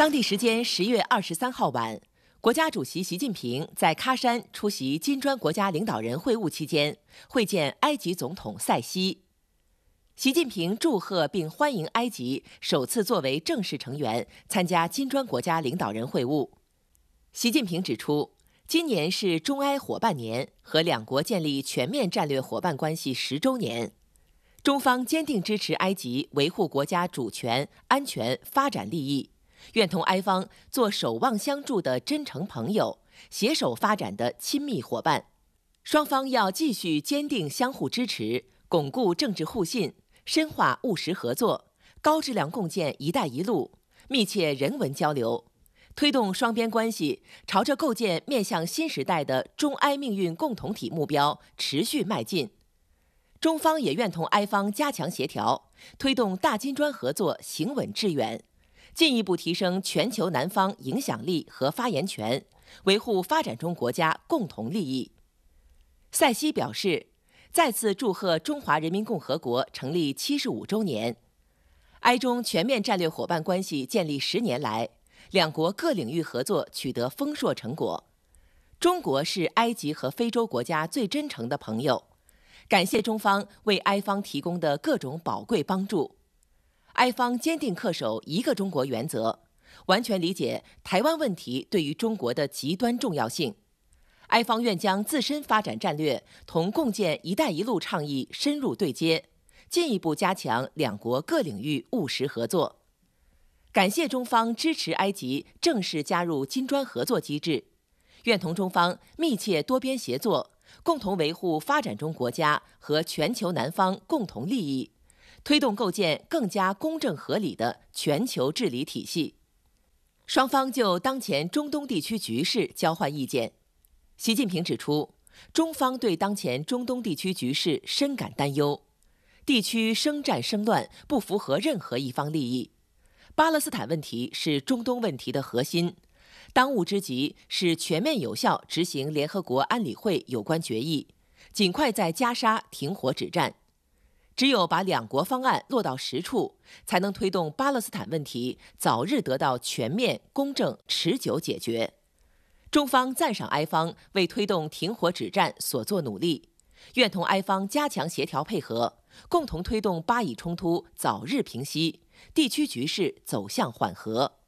当地时间十月二十三号晚，国家主席习近平在喀山出席金砖国家领导人会晤期间，会见埃及总统塞西。习近平祝贺并欢迎埃及首次作为正式成员参加金砖国家领导人会晤。习近平指出，今年是中埃伙伴年和两国建立全面战略伙伴关系十周年，中方坚定支持埃及维护国家主权、安全、发展利益。愿同埃方做守望相助的真诚朋友、携手发展的亲密伙伴。双方要继续坚定相互支持，巩固政治互信，深化务实合作，高质量共建“一带一路”，密切人文交流，推动双边关系朝着构建面向新时代的中埃命运共同体目标持续迈进。中方也愿同埃方加强协调，推动大金砖合作行稳致远。进一步提升全球南方影响力和发言权，维护发展中国家共同利益。塞西表示，再次祝贺中华人民共和国成立七十五周年。埃中全面战略伙伴关系建立十年来，两国各领域合作取得丰硕成果。中国是埃及和非洲国家最真诚的朋友，感谢中方为埃方提供的各种宝贵帮助。埃方坚定恪守一个中国原则，完全理解台湾问题对于中国的极端重要性。埃方愿将自身发展战略同共建“一带一路”倡议深入对接，进一步加强两国各领域务实合作。感谢中方支持埃及正式加入金砖合作机制，愿同中方密切多边协作，共同维护发展中国家和全球南方共同利益。推动构建更加公正合理的全球治理体系。双方就当前中东地区局势交换意见。习近平指出，中方对当前中东地区局势深感担忧，地区生战生乱不符合任何一方利益。巴勒斯坦问题是中东问题的核心，当务之急是全面有效执行联合国安理会有关决议，尽快在加沙停火止战。只有把两国方案落到实处，才能推动巴勒斯坦问题早日得到全面、公正、持久解决。中方赞赏埃方为推动停火止战所作努力，愿同埃方加强协调配合，共同推动巴以冲突早日平息，地区局势走向缓和。